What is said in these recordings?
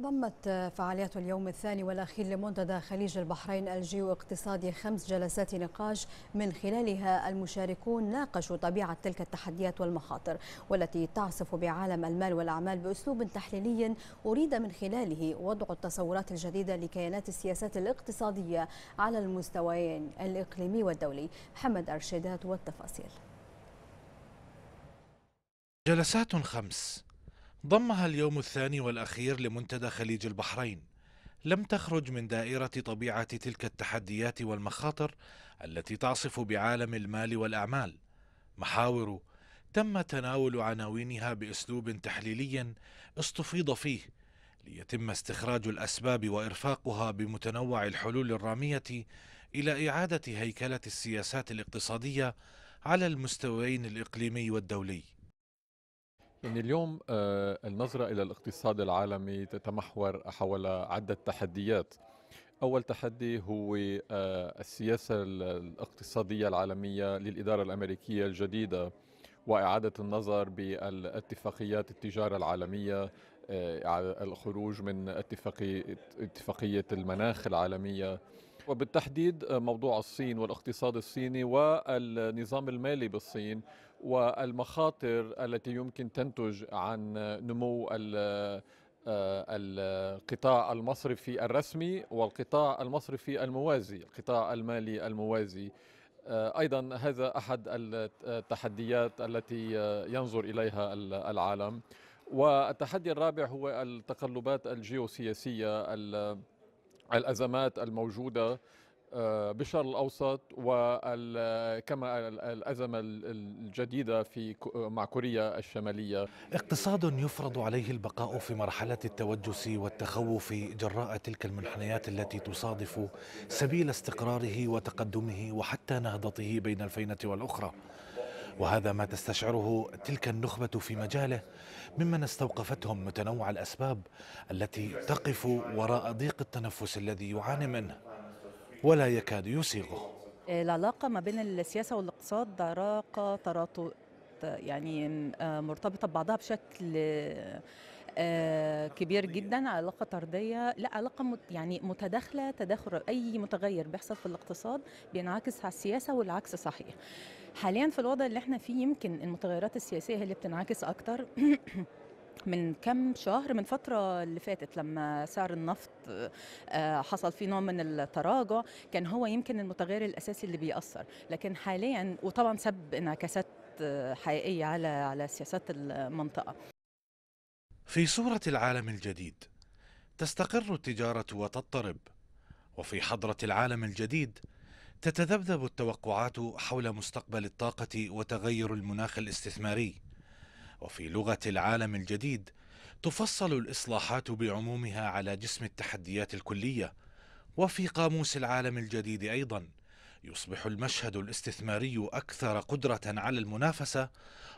ضمت فعاليات اليوم الثاني والأخير لمنتدى خليج البحرين الجيو اقتصادي خمس جلسات نقاش من خلالها المشاركون ناقشوا طبيعة تلك التحديات والمخاطر والتي تعصف بعالم المال والأعمال بأسلوب تحليلي أريد من خلاله وضع التصورات الجديدة لكيانات السياسات الاقتصادية على المستويين الإقليمي والدولي محمد أرشيدات والتفاصيل جلسات خمس ضمها اليوم الثاني والأخير لمنتدى خليج البحرين لم تخرج من دائرة طبيعة تلك التحديات والمخاطر التي تعصف بعالم المال والأعمال محاور تم تناول عناوينها بأسلوب تحليلي استفيض فيه ليتم استخراج الأسباب وإرفاقها بمتنوع الحلول الرامية إلى إعادة هيكلة السياسات الاقتصادية على المستويين الإقليمي والدولي يعني اليوم آه، النظرة إلى الاقتصاد العالمي تتمحور حول عدة تحديات أول تحدي هو آه، السياسة الاقتصادية العالمية للإدارة الأمريكية الجديدة وإعادة النظر بالاتفاقيات التجارة العالمية آه، الخروج من اتفاقية المناخ العالمية وبالتحديد آه، موضوع الصين والاقتصاد الصيني والنظام المالي بالصين والمخاطر التي يمكن تنتج عن نمو آه، القطاع المصرفي الرسمي والقطاع المصرفي الموازي القطاع المالي الموازي آه، ايضا هذا احد التحديات التي ينظر اليها العالم والتحدي الرابع هو التقلبات الجيوسياسيه الازمات الموجوده آه، بالشرق الاوسط وكما الازمه الجديده في مع كوريا الشماليه اقتصاد يفرض عليه البقاء في مرحله التوجس والتخوف جراء تلك المنحنيات التي تصادف سبيل استقراره وتقدمه وحتى نهضته بين الفينه والاخرى وهذا ما تستشعره تلك النخبة في مجاله ممن استوقفتهم متنوع الأسباب التي تقف وراء ضيق التنفس الذي يعاني منه ولا يكاد يسيغه العلاقة ما بين السياسة والاقتصاد علاقة يعني آه، مرتبطة ببعضها بشكل آه، كبير جدا علاقه طرديه لا علاقه يعني متداخله تداخل اي متغير بيحصل في الاقتصاد بينعكس على السياسه والعكس صحيح حاليا في الوضع اللي احنا فيه يمكن المتغيرات السياسيه هي اللي بتنعكس اكتر من كم شهر من فترة اللي فاتت لما سعر النفط آه، حصل فيه نوع من التراجع كان هو يمكن المتغير الأساسي اللي بيأثر لكن حاليا وطبعا سبب انعكاسات آه، حقيقية على على سياسات المنطقة في صورة العالم الجديد تستقر التجارة وتضطرب وفي حضرة العالم الجديد تتذبذب التوقعات حول مستقبل الطاقة وتغير المناخ الاستثماري وفي لغة العالم الجديد تفصل الإصلاحات بعمومها على جسم التحديات الكلية وفي قاموس العالم الجديد أيضاً يصبح المشهد الاستثماري اكثر قدره على المنافسه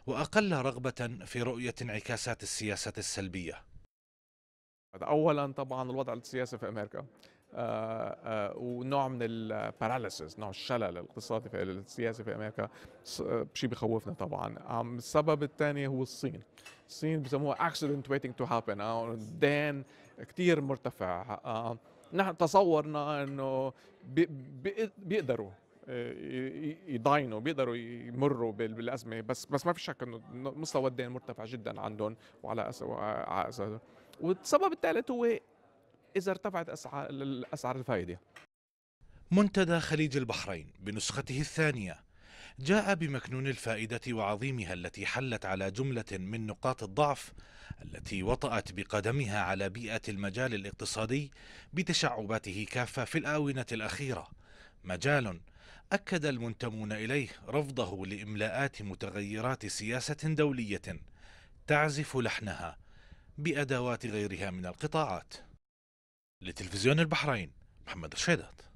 واقل رغبه في رؤيه انعكاسات السياسه السلبيه اولا طبعا الوضع السياسي في امريكا آآ آه، آآ آه، ونوع من الباراليسيس نوع الشلل الاقتصادي في السياسي في امريكا شيء بخوفنا طبعا السبب الثاني هو الصين الصين بسموها accident waiting to happen آه، دين كثير مرتفع نحن تصورنا انه بيقدروا آه، يضاينوا بيقدروا يمروا بالازمه بس بس ما في شك انه مستوى الدين مرتفع جدا عندهم وعلى اساس والسبب الثالث هو اذا ارتفعت اسعار الفائده منتدى خليج البحرين بنسخته الثانيه جاء بمكنون الفائدة وعظيمها التي حلت على جملة من نقاط الضعف التي وطأت بقدمها على بيئة المجال الاقتصادي بتشعباته كافة في الآونة الأخيرة مجال أكد المنتمون إليه رفضه لإملاءات متغيرات سياسة دولية تعزف لحنها بأدوات غيرها من القطاعات لتلفزيون البحرين محمد رشيدات